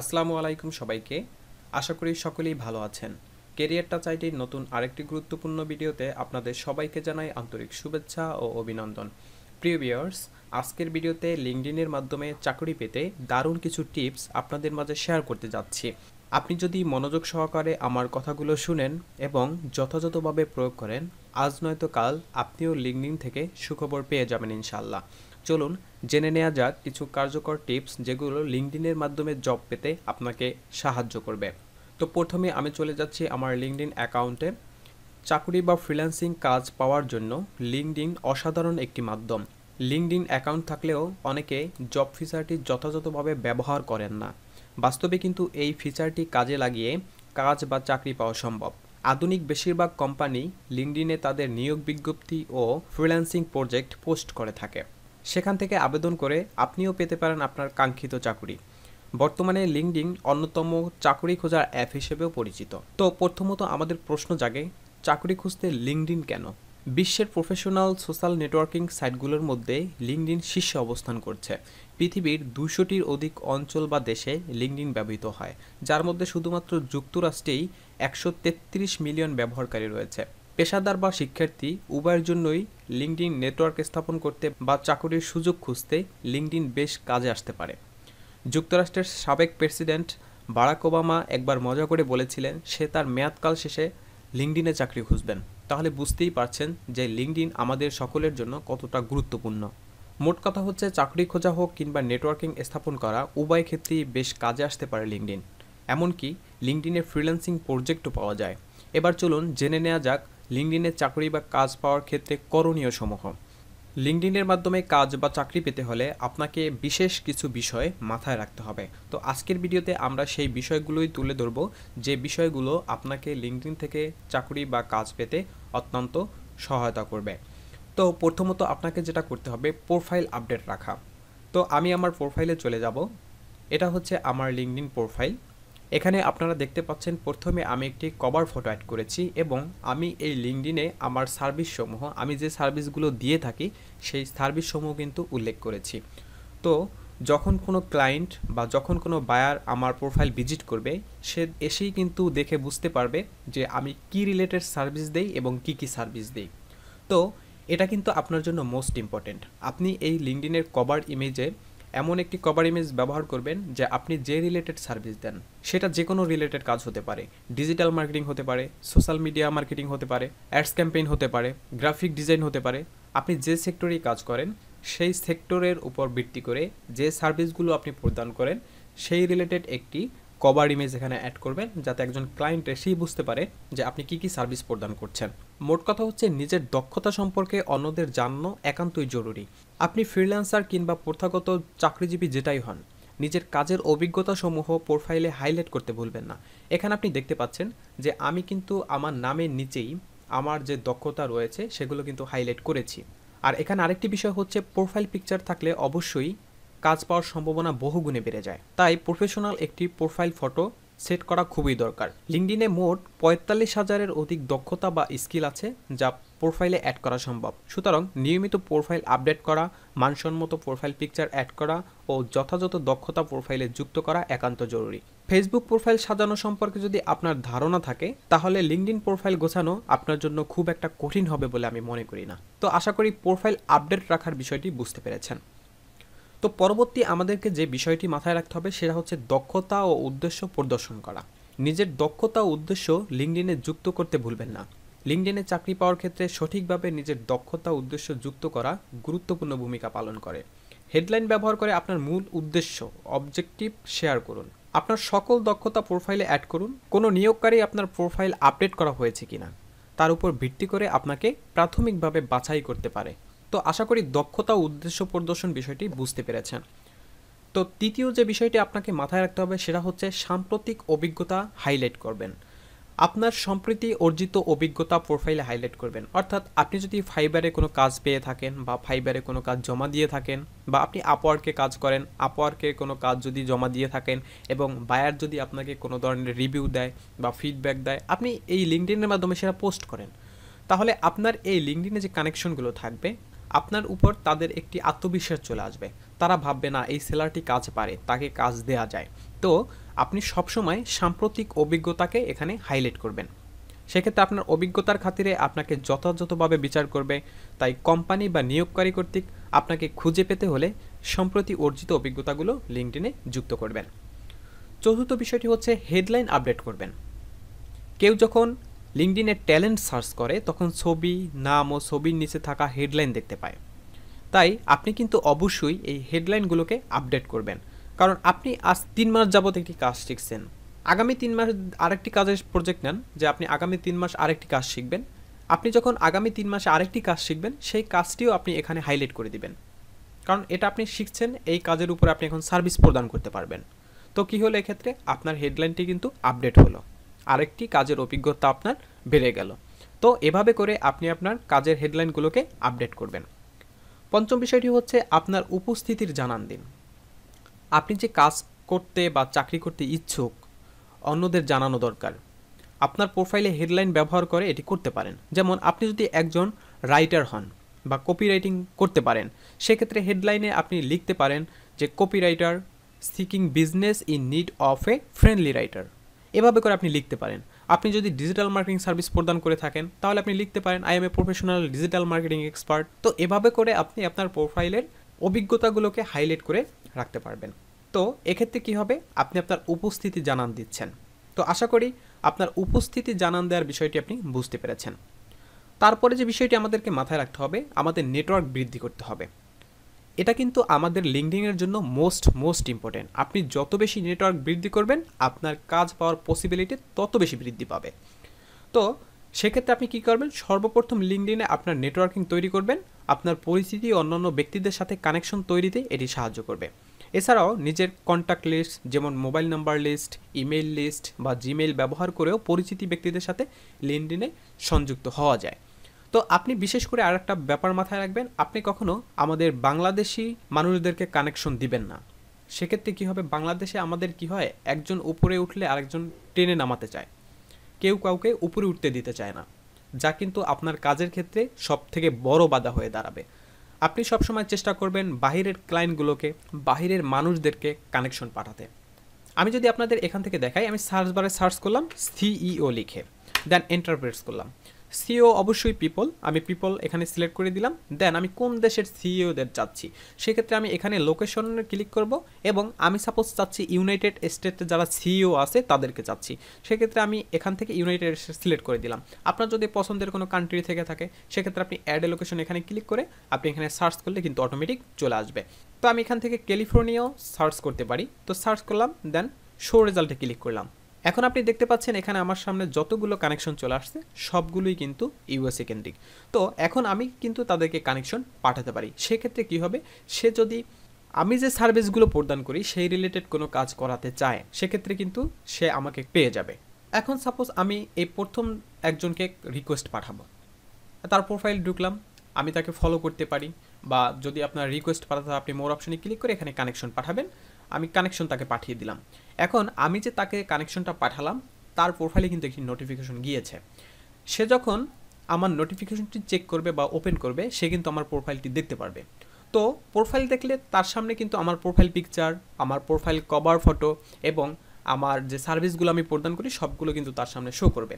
আসসালামু আলাইকুম সবাইকে আশা করি সকলেই ভালো আছেন কেরিয়ারটা চাইটির নতুন আরেকটি গুরুত্বপূর্ণ ভিডিওতে আপনাদের সবাইকে জানাই আন্তরিক শুভেচ্ছা ও অভিনন্দন প্রিয় ভিউয়ার্স আজকের ভিডিওতে লিঙ্কডিনের মাধ্যমে চাকরি পেতে দারুণ কিছু টিপস আপনাদের মাঝে শেয়ার করতে যাচ্ছি আপনি যদি মনোযোগ সহকারে আমার কথাগুলো শুনেন এবং যথাযথভাবে প্রয়োগ করেন আজ নয়তো কাল আপনিও লিঙ্কডিন থেকে সুখবর পেয়ে যাবেন ইনশাল্লাহ চলুন জেনে নেওয়া যাক কিছু কার্যকর টিপস যেগুলো লিঙ্কডিনের মাধ্যমে জব পেতে আপনাকে সাহায্য করবে তো প্রথমে আমি চলে যাচ্ছি আমার লিঙ্কডিন অ্যাকাউন্টে চাকুরি বা ফ্রিল্যান্সিং কাজ পাওয়ার জন্য লিঙ্কডিন অসাধারণ একটি মাধ্যম লিঙ্কডিন অ্যাকাউন্ট থাকলেও অনেকে জব ফিচারটি যথাযথভাবে ব্যবহার করেন না বাস্তবে কিন্তু এই ফিচারটি কাজে লাগিয়ে কাজ বা চাকরি পাওয়া সম্ভব আধুনিক বেশিরভাগ কোম্পানি লিঙ্কডিনে তাদের নিয়োগ বিজ্ঞপ্তি ও ফ্রিল্যান্সিং প্রজেক্ট পোস্ট করে থাকে সেখান থেকে আবেদন করে আপনিও পেতে পারেন আপনার কাঙ্ক্ষিত চাকুরি বর্তমানে লিঙ্কডিন অন্যতম চাকুরি খোঁজার অ্যাপ হিসেবেও পরিচিত তো প্রথমত আমাদের প্রশ্ন জাগে চাকুরি খুঁজতে লিঙ্কডিন কেন বিশ্বের প্রফেশনাল সোশ্যাল নেটওয়ার্কিং সাইটগুলোর মধ্যে লিঙ্কডিন শীর্ষে অবস্থান করছে পৃথিবীর দুশোটির অধিক অঞ্চল বা দেশে লিঙ্কডিন ব্যবহৃত হয় যার মধ্যে শুধুমাত্র যুক্তরাষ্ট্রেই একশো মিলিয়ন ব্যবহারকারী রয়েছে পেশাদার বা শিক্ষার্থী উভয়ের জন্যই লিঙ্কডিন নেটওয়ার্ক স্থাপন করতে বা চাকরির সুযোগ খুঁজতে লিঙ্কডিন বেশ কাজে আসতে পারে যুক্তরাষ্ট্রের সাবেক প্রেসিডেন্ট বারাক ওবামা একবার মজা করে বলেছিলেন সে তার মেয়াদকাল শেষে লিঙ্কডিনে চাকরি খুঁজবেন তাহলে বুঝতেই পারছেন যে লিঙ্কডিন আমাদের সকলের জন্য কতটা গুরুত্বপূর্ণ মোট কথা হচ্ছে চাকরি খোঁজা হোক কিংবা নেটওয়ার্কিং স্থাপন করা উভয় ক্ষেত্রেই বেশ কাজে আসতে পারে লিঙ্কডিন এমনকি লিঙ্কডিনে ফ্রিল্যান্সিং প্রজেক্টও পাওয়া যায় এবার চলুন জেনে নেওয়া যাক লিঙ্কডিনে চাকরি বা কাজ পাওয়ার ক্ষেত্রে করণীয় সমূহ লিঙ্কডিনের মাধ্যমে কাজ বা চাকরি পেতে হলে আপনাকে বিশেষ কিছু বিষয় মাথায় রাখতে হবে তো আজকের ভিডিওতে আমরা সেই বিষয়গুলোই তুলে ধরব যে বিষয়গুলো আপনাকে লিঙ্কডিন থেকে চাকরি বা কাজ পেতে অত্যন্ত সহায়তা করবে তো প্রথমত আপনাকে যেটা করতে হবে প্রোফাইল আপডেট রাখা তো আমি আমার প্রোফাইলে চলে যাব এটা হচ্ছে আমার লিঙ্কডিন প্রোফাইল এখানে আপনারা দেখতে পাচ্ছেন প্রথমে আমি একটি কভার ফটো অ্যাড করেছি এবং আমি এই লিঙ্কডিনে আমার সার্ভিসসমূহ আমি যে সার্ভিসগুলো দিয়ে থাকি সেই সার্ভিসসমূহ কিন্তু উল্লেখ করেছি তো যখন কোনো ক্লায়েন্ট বা যখন কোনো বায়ার আমার প্রোফাইল ভিজিট করবে সে এসেই কিন্তু দেখে বুঝতে পারবে যে আমি কি রিলেটেড সার্ভিস দেই এবং কি কি সার্ভিস দেই তো এটা কিন্তু আপনার জন্য মোস্ট ইম্পর্টেন্ট আপনি এই লিঙ্কডিনের কভার ইমেজে এমন একটি কভার ইমেজ ব্যবহার করবেন যে আপনি যে রিলেটেড সার্ভিস দেন সেটা যে কোনো রিলেটেড কাজ হতে পারে ডিজিটাল মার্কেটিং হতে পারে সোশ্যাল মিডিয়া মার্কেটিং হতে পারে অ্যাডস ক্যাম্পেইন হতে পারে গ্রাফিক ডিজাইন হতে পারে আপনি যে সেক্টরেই কাজ করেন সেই সেক্টরের উপর ভিত্তি করে যে সার্ভিসগুলো আপনি প্রদান করেন সেই রিলেটেড একটি কভার ইমেজ এখানে অ্যাড করবেন যাতে একজন ক্লায়েন্ট এসেই বুঝতে পারে যে আপনি কি কি সার্ভিস প্রদান করছেন মোট কথা হচ্ছে নিজের দক্ষতা সম্পর্কে অন্যদের জানানো একান্তই জরুরি আপনি ফ্রিল্যান্সার কিংবা প্রথাগত চাকরিজীবী যেটাই হন নিজের কাজের অভিজ্ঞতা সমূহ প্রোফাইলে হাইলাইট করতে ভুলবেন না এখানে আপনি দেখতে পাচ্ছেন যে আমি কিন্তু আমার নামের নিচেই আমার যে দক্ষতা রয়েছে সেগুলো কিন্তু হাইলাইট করেছি আর এখানে আরেকটি বিষয় হচ্ছে প্রোফাইল পিকচার থাকলে অবশ্যই কাজ পাওয়ার সম্ভাবনা বহুগুণে বেড়ে যায় তাই প্রফেশনাল একটি প্রোফাইল ফটো সেট করা খুবই দরকার লিঙ্কডিনে মোট পঁয়তাল্লিশ হাজারের অধিক দক্ষতা বা স্কিল আছে যা প্রোফাইলে অ্যাড করা সম্ভব সুতরাং নিয়মিত প্রোফাইল আপডেট করা মানসম্মত প্রোফাইল পিকচার অ্যাড করা ও যথাযথ দক্ষতা প্রোফাইলে যুক্ত করা একান্ত জরুরি ফেসবুক প্রোফাইল সাজানো সম্পর্কে যদি আপনার ধারণা থাকে তাহলে লিঙ্কডিন প্রোফাইল গোছানো আপনার জন্য খুব একটা কঠিন হবে বলে আমি মনে করি না তো আশা করি প্রোফাইল আপডেট রাখার বিষয়টি বুঝতে পেরেছেন তো পরবর্তী আমাদেরকে যে বিষয়টি মাথায় রাখতে হবে সেটা হচ্ছে দক্ষতা ও উদ্দেশ্য প্রদর্শন করা নিজের দক্ষতা ও উদ্দেশ্য লিঙ্কডিনে যুক্ত করতে ভুলবেন না লিঙ্কডিনে চাকরি পাওয়ার ক্ষেত্রে সঠিকভাবে নিজের দক্ষতা উদ্দেশ্য যুক্ত করা গুরুত্বপূর্ণ ভূমিকা পালন করে হেডলাইন ব্যবহার করে আপনার মূল উদ্দেশ্য অবজেক্টিভ শেয়ার করুন আপনার সকল দক্ষতা প্রোফাইলে অ্যাড করুন কোনো নিয়োগকারী আপনার প্রোফাইল আপডেট করা হয়েছে কিনা তার উপর ভিত্তি করে আপনাকে প্রাথমিকভাবে বাছাই করতে পারে তো আশা করি দক্ষতা ও উদ্দেশ্য প্রদর্শন বিষয়টি বুঝতে পেরেছেন তো তৃতীয় যে বিষয়টি আপনাকে মাথায় রাখতে হবে সেটা হচ্ছে সাম্প্রতিক অভিজ্ঞতা হাইলাইট করবেন আপনার সম্প্রতি অর্জিত অভিজ্ঞতা প্রোফাইলে হাইলাইট করবেন অর্থাৎ আপনি যদি ফাইবারে কোনো কাজ পেয়ে থাকেন বা ফাইবারে কোনো কাজ জমা দিয়ে থাকেন বা আপনি আপওয়ার্কে কাজ করেন আপওয়ার্কে কোনো কাজ যদি জমা দিয়ে থাকেন এবং বায়ার যদি আপনাকে কোনো ধরনের রিভিউ দেয় বা ফিডব্যাক দেয় আপনি এই লিঙ্কডিনের মাধ্যমে সেটা পোস্ট করেন তাহলে আপনার এই লিঙ্কডিনে যে কানেকশনগুলো থাকবে আপনার উপর তাদের একটি আত্মবিশ্বাস চলে আসবে তারা ভাববে না এই সেলারটি কাজ পারে তাকে কাজ দেয়া যায় তো আপনি সবসময় সাম্প্রতিক অভিজ্ঞতাকে এখানে হাইলাইট করবেন সেক্ষেত্রে আপনার অভিজ্ঞতার খাতিরে আপনাকে যথাযথভাবে বিচার করবে তাই কোম্পানি বা নিয়োগকারী কর্তৃক আপনাকে খুঁজে পেতে হলে সম্প্রতি অর্জিত অভিজ্ঞতাগুলো লিঙ্কডিনে যুক্ত করবেন চতুর্থ বিষয়টি হচ্ছে হেডলাইন আপডেট করবেন কেউ যখন লিঙ্কডিনে ট্যালেন্ট সার্চ করে তখন ছবি নাম ও ছবির নিচে থাকা হেডলাইন দেখতে পায় তাই আপনি কিন্তু অবশ্যই এই হেডলাইনগুলোকে আপডেট করবেন কারণ আপনি আজ তিন মাস যাবত একটি কাজ শিখছেন আগামী তিন মাস আরেকটি কাজের প্রজেক্ট নেন যে আপনি আগামী তিন মাস আরেকটি কাজ শিখবেন আপনি যখন আগামী তিন মাসে আরেকটি কাজ শিখবেন সেই কাজটিও আপনি এখানে হাইলাইট করে দিবেন কারণ এটা আপনি শিখছেন এই কাজের উপর আপনি এখন সার্ভিস প্রদান করতে পারবেন তো কী হলো এক্ষেত্রে আপনার হেডলাইনটি কিন্তু আপডেট হলো আরেকটি কাজের অভিজ্ঞতা আপনার বেড়ে গেল তো এভাবে করে আপনি আপনার কাজের হেডলাইনগুলোকে আপডেট করবেন পঞ্চম বিষয়টি হচ্ছে আপনার উপস্থিতির জানান দিন আপনি যে কাজ করতে বা চাকরি করতে ইচ্ছুক অন্যদের জানানো দরকার আপনার প্রোফাইলে হেডলাইন ব্যবহার করে এটি করতে পারেন যেমন আপনি যদি একজন রাইটার হন বা কপি রাইটিং করতে পারেন সেক্ষেত্রে হেডলাইনে আপনি লিখতে পারেন যে copy writer seeking business in need of a friendly writer এভাবে করে আপনি লিখতে পারেন আপনি যদি ডিজিটাল মার্কেটিং সার্ভিস প্রদান করে থাকেন তাহলে আপনি লিখতে পারেন I am a professional digital marketing expert তো এভাবে করে আপনি আপনার প্রোফাইলের অভিজ্ঞতাগুলোকে হাইলাইট করে রাখতে পারবেন তো এক্ষেত্রে কী হবে আপনি আপনার উপস্থিতি জানান দিচ্ছেন তো আশা করি আপনার উপস্থিতি জানান দেওয়ার বিষয়টি আপনি বুঝতে পেরেছেন তারপরে যে বিষয়টি আমাদেরকে মাথায় রাখতে হবে আমাদের নেটওয়ার্ক বৃদ্ধি করতে হবে এটা কিন্তু আমাদের লিঙ্কডিনের জন্য মোস্ট মোস্ট ইম্পর্টেন্ট আপনি যত বেশি নেটওয়ার্ক বৃদ্ধি করবেন আপনার কাজ পাওয়ার পসিবিলিটি তত বেশি বৃদ্ধি পাবে তো সেক্ষেত্রে আপনি কী করবেন সর্বপ্রথম লিঙ্কডিনে আপনার নেটওয়ার্কিং তৈরি করবেন আপনার পরিচিতি অন্যান্য ব্যক্তিদের সাথে কানেকশন তৈরিতে এটি সাহায্য করবে এছাড়াও নিজের কন্ট্যাক্ট লিস্ট যেমন mobile number list email list বা জিমেল ব্যবহার করেও পরিচিতি ব্যক্তিদের সাথে লিঙ্কডিনে সংযুক্ত হওয়া যায় তো আপনি বিশেষ করে আর একটা ব্যাপার মাথায় রাখবেন আপনি কখনো আমাদের বাংলাদেশি মানুষদেরকে কানেকশন দিবেন না সেক্ষেত্রে কী হবে বাংলাদেশে আমাদের কি হয় একজন উপরে উঠলে আরেকজন টেনে নামাতে চায় কেউ কাউকে উপরে উঠতে দিতে চায় না যা কিন্তু আপনার কাজের ক্ষেত্রে সব থেকে বড় বাধা হয়ে দাঁড়াবে আপনি সবসময় চেষ্টা করবেন বাহিরের ক্লায়েন্টগুলোকে বাহিরের মানুষদেরকে কানেকশন পাঠাতে আমি যদি আপনাদের এখান থেকে দেখাই আমি সার্চ বারে সার্চ করলাম সিইও e লিখে দেন এন্টারপ্রেস করলাম সিও e অবশ্যই পিপল আমি পিপল এখানে সিলেক্ট করে দিলাম দেন আমি কোন দেশের সিইওদের e চাচ্ছি সেক্ষেত্রে আমি এখানে লোকেশন ক্লিক করব এবং আমি সাপোজ চাচ্ছি ইউনাইটেড স্টেটে যারা সিইও e আছে তাদেরকে চাচ্ছি সেক্ষেত্রে আমি এখান থেকে ইউনাইটেড সিলেক্ট করে দিলাম আপনার যদি পছন্দের কোনো কান্ট্রি থেকে থাকে সেক্ষেত্রে আপনি অ্যাড লোকেশন এখানে ক্লিক করে আপনি এখানে সার্চ করলে কিন্তু অটোমেটিক চলে আসবে তো আমি এখান থেকে ক্যালিফোর্নিয়াও সার্চ করতে পারি তো সার্চ করলাম দেন শো রেজাল্টে ক্লিক করলাম এখন আপনি দেখতে পাচ্ছেন এখানে আমার সামনে যতগুলো কানেকশন চলে আসছে সবগুলোই কিন্তু ইউএসএ কেন্দ্রিক তো এখন আমি কিন্তু তাদেরকে কানেকশন পাঠাতে পারি সেক্ষেত্রে কি হবে সে যদি আমি যে সার্ভিসগুলো প্রদান করি সেই রিলেটেড কোনো কাজ করাতে চায় সেক্ষেত্রে কিন্তু সে আমাকে পেয়ে যাবে এখন সাপোজ আমি এই প্রথম একজনকে রিকোয়েস্ট পাঠাবো তার প্রোফাইল ঢুকলাম আমি তাকে ফলো করতে পারি বা যদি আপনার রিকোয়েস্ট পাঠাতে আপনি মোর অপশনে ক্লিক করে এখানে কানেকশন পাঠাবেন আমি কানেকশন তাকে পাঠিয়ে দিলাম এখন আমি যে তাকে কানেকশনটা পাঠালাম তার প্রোফাইলে কিন্তু একটি নোটিফিকেশন গিয়েছে সে যখন আমার নোটিফিকেশনটি চেক করবে বা ওপেন করবে সে কিন্তু আমার প্রোফাইলটি দেখতে পারবে তো প্রোফাইল দেখলে তার সামনে কিন্তু আমার প্রোফাইল পিকচার আমার প্রোফাইল কভার ফটো এবং আমার যে সার্ভিসগুলো আমি প্রদান করি সবগুলো কিন্তু তার সামনে শো করবে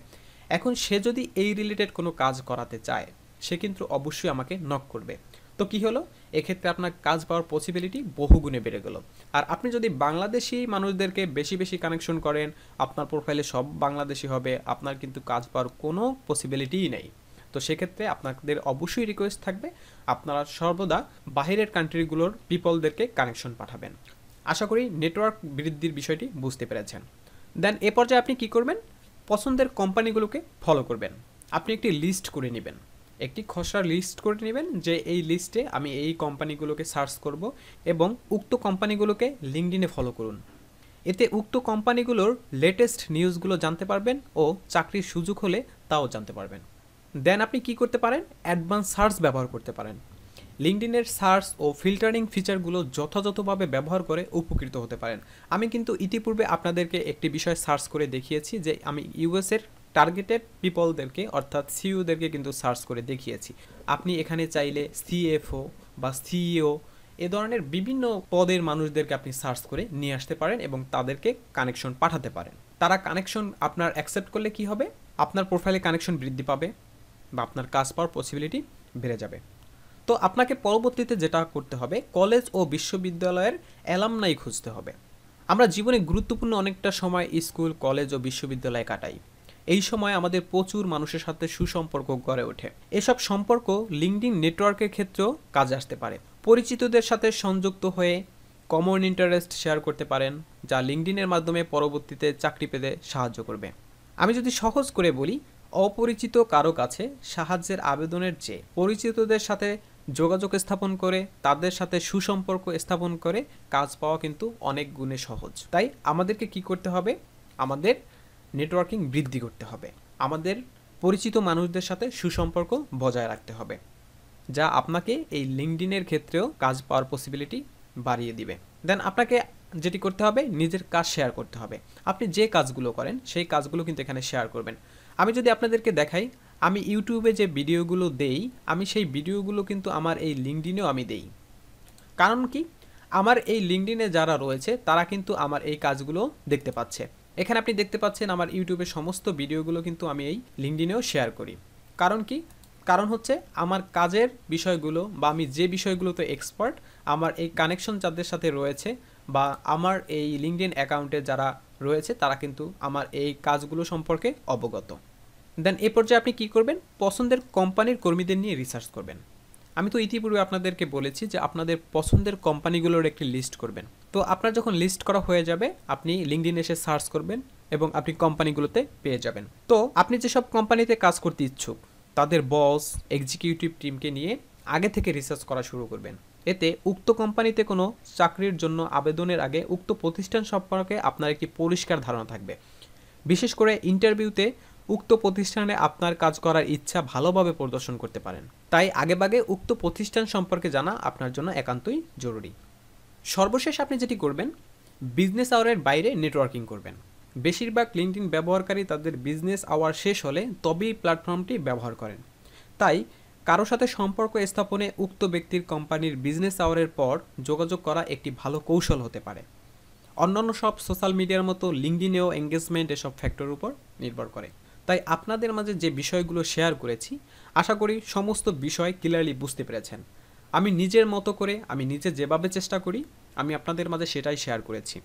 এখন সে যদি এই রিলেটেড কোনো কাজ করাতে চায় সে কিন্তু অবশ্যই আমাকে নক করবে তো কি হলো এক্ষেত্রে আপনার কাজ পাওয়ার পসিবিলিটি বহুগুণে বেড়ে গেল আর আপনি যদি বাংলাদেশি মানুষদেরকে বেশি বেশি কানেকশন করেন আপনার প্রোফাইলে সব বাংলাদেশি হবে আপনার কিন্তু কাজ পাওয়ার কোনো পসিবিলিটিই নেই তো সেক্ষেত্রে আপনাদের অবশ্যই রিকোয়েস্ট থাকবে আপনারা সর্বদা বাহিরের কান্ট্রিগুলোর পিপলদেরকে কানেকশন পাঠাবেন আশা করি নেটওয়ার্ক বৃদ্ধির বিষয়টি বুঝতে পেরেছেন দেন এ পর্যায়ে আপনি কি করবেন পছন্দের কোম্পানিগুলোকে ফলো করবেন আপনি একটি লিস্ট করে নেবেন একটি খসড়া লিস্ট করে নেবেন যে এই লিস্টে আমি এই কোম্পানিগুলোকে সার্চ করব এবং উক্ত কোম্পানিগুলোকে লিঙ্কডিনে ফলো করুন এতে উক্ত কোম্পানিগুলোর লেটেস্ট নিউজগুলো জানতে পারবেন ও চাকরির সুযোগ হলে তাও জানতে পারবেন দেন আপনি কি করতে পারেন অ্যাডভান্স সার্চ ব্যবহার করতে পারেন লিঙ্কডিনের সার্চ ও ফিল্টারিং ফিচারগুলো যথাযথভাবে ব্যবহার করে উপকৃত হতে পারেন আমি কিন্তু ইতিপূর্বে আপনাদেরকে একটি বিষয় সার্চ করে দেখিয়েছি যে আমি ইউএসের টার্গেটেড পিপলদেরকে অর্থাৎ সিইওদেরকে e কিন্তু সার্চ করে দেখিয়েছি আপনি এখানে চাইলে সিএফও বা সিইও e এ ধরনের বিভিন্ন পদের মানুষদেরকে আপনি সার্চ করে নিয়ে আসতে পারেন এবং তাদেরকে কানেকশন পাঠাতে পারেন তারা কানেকশন আপনার অ্যাকসেপ্ট করলে কি হবে আপনার প্রোফাইলে কানেকশন বৃদ্ধি পাবে বা আপনার কাজ পাওয়ার পসিবিলিটি বেড়ে যাবে তো আপনাকে পরবর্তীতে যেটা করতে হবে কলেজ ও বিশ্ববিদ্যালয়ের অ্যালামনাই খুঁজতে হবে আমরা জীবনে গুরুত্বপূর্ণ অনেকটা সময় স্কুল কলেজ ও বিশ্ববিদ্যালয়ে কাটাই এই সময় আমাদের প্রচুর মানুষের সাথে সুসম্পর্ক গড়ে ওঠে এসব সম্পর্ক লিঙ্কডিন নেটওয়ার্কের ক্ষেত্রেও কাজে আসতে পারে পরিচিতদের সাথে সংযুক্ত হয়ে কমন ইন্টারেস্ট শেয়ার করতে পারেন যা লিঙ্কডিনের মাধ্যমে পরবর্তীতে চাকরি পেতে সাহায্য করবে আমি যদি সহজ করে বলি অপরিচিত কারো কাছে সাহায্যের আবেদনের চেয়ে পরিচিতদের সাথে যোগাযোগ স্থাপন করে তাদের সাথে সুসম্পর্ক স্থাপন করে কাজ পাওয়া কিন্তু অনেক গুণে সহজ তাই আমাদেরকে কি করতে হবে আমাদের নেটওয়ার্কিং বৃদ্ধি করতে হবে আমাদের পরিচিত মানুষদের সাথে সুসম্পর্ক বজায় রাখতে হবে যা আপনাকে এই লিঙ্কডিনের ক্ষেত্রেও কাজ পাওয়ার পসিবিলিটি বাড়িয়ে দিবে দেন আপনাকে যেটি করতে হবে নিজের কাজ শেয়ার করতে হবে আপনি যে কাজগুলো করেন সেই কাজগুলো কিন্তু এখানে শেয়ার করবেন আমি যদি আপনাদেরকে দেখাই আমি ইউটিউবে যে ভিডিওগুলো দেই আমি সেই ভিডিওগুলো কিন্তু আমার এই লিঙ্কডিনেও আমি দেই কারণ কি আমার এই লিঙ্কডিনে যারা রয়েছে তারা কিন্তু আমার এই কাজগুলো দেখতে পাচ্ছে এখানে আপনি দেখতে পাচ্ছেন আমার ইউটিউবের সমস্ত ভিডিওগুলো কিন্তু আমি এই লিঙ্কডিনেও শেয়ার করি কারণ কি কারণ হচ্ছে আমার কাজের বিষয়গুলো বা আমি যে বিষয়গুলোতে এক্সপার্ট আমার এই কানেকশন যাদের সাথে রয়েছে বা আমার এই লিঙ্কডিন অ্যাকাউন্টে যারা রয়েছে তারা কিন্তু আমার এই কাজগুলো সম্পর্কে অবগত দেন এ পর্যায়ে আপনি কি করবেন পছন্দের কোম্পানির কর্মীদের নিয়ে রিসার্চ করবেন আমি তো ইতিপূর্বে আপনাদেরকে বলেছি যে আপনাদের পছন্দের কোম্পানিগুলোর একটি লিস্ট করবেন তো আপনার যখন লিস্ট করা হয়ে যাবে আপনি লিঙ্কডিন এসে সার্চ করবেন এবং আপনি কোম্পানিগুলোতে পেয়ে যাবেন তো আপনি যেসব কোম্পানিতে কাজ করতে ইচ্ছুক তাদের বস এক্সিকিউটিভ টিমকে নিয়ে আগে থেকে রিসার্চ করা শুরু করবেন এতে উক্ত কোম্পানিতে কোনো চাকরির জন্য আবেদনের আগে উক্ত প্রতিষ্ঠান সম্পর্কে আপনার একটি পরিষ্কার ধারণা থাকবে বিশেষ করে ইন্টারভিউতে উক্ত প্রতিষ্ঠানে আপনার কাজ করার ইচ্ছা ভালোভাবে প্রদর্শন করতে পারেন তাই আগেভাগে উক্ত প্রতিষ্ঠান সম্পর্কে জানা আপনার জন্য একান্তই জরুরি সর্বশেষ আপনি যেটি করবেন বিজনেস আওয়ারের বাইরে নেটওয়ার্কিং করবেন বেশিরভাগ লিঙ্কডিন ব্যবহারকারী তাদের বিজনেস আওয়ার শেষ হলে তবেই প্ল্যাটফর্মটি ব্যবহার করেন তাই কারো সাথে সম্পর্ক স্থাপনে উক্ত ব্যক্তির কোম্পানির বিজনেস আওয়ারের পর যোগাযোগ করা একটি ভালো কৌশল হতে পারে অন্যান্য সব সোশ্যাল মিডিয়ার মতো লিঙ্কডিনেও এঙ্গেজমেন্ট এসব ফ্যাক্টরের উপর নির্ভর করে তাই আপনাদের মাঝে যে বিষয়গুলো শেয়ার করেছি আশা করি সমস্ত বিষয় ক্লিয়ারলি বুঝতে পেরেছেন আমি নিজের মতো করে আমি নিজে যেভাবে চেষ্টা করি আমি আপনাদের মাঝে সেটাই শেয়ার করেছি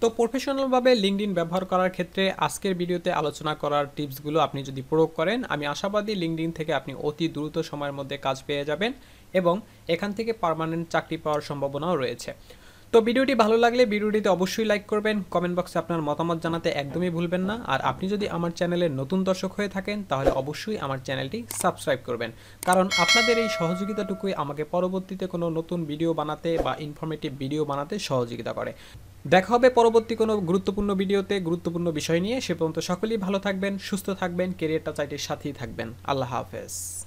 তো প্রফেশনালভাবে লিঙ্কডিন ব্যবহার করার ক্ষেত্রে আজকের ভিডিওতে আলোচনা করার টিপসগুলো আপনি যদি প্রয়োগ করেন আমি আশাবাদী লিঙ্কডিন থেকে আপনি অতি দ্রুত সময়ের মধ্যে কাজ পেয়ে যাবেন এবং এখান থেকে পারমানেন্ট চাকরি পাওয়ার সম্ভাবনাও রয়েছে তো ভিডিওটি ভালো লাগলে ভিডিওটিতে অবশ্যই লাইক করবেন কমেন্ট বক্সে আপনার মতামত জানাতে একদমই ভুলবেন না আর আপনি যদি আমার চ্যানেলের নতুন দর্শক হয়ে থাকেন তাহলে অবশ্যই আমার চ্যানেলটি সাবস্ক্রাইব করবেন কারণ আপনাদের এই সহযোগিতাটুকুই আমাকে পরবর্তীতে কোনো নতুন ভিডিও বানাতে বা ইনফরমেটিভ ভিডিও বানাতে সহযোগিতা করে দেখা হবে পরবর্তী কোনো গুরুত্বপূর্ণ ভিডিওতে গুরুত্বপূর্ণ বিষয় নিয়ে সে পর্যন্ত সকলেই ভালো থাকবেন সুস্থ থাকবেন কেরিয়ারটা চাইটির সাথেই থাকবেন আল্লাহ হাফেজ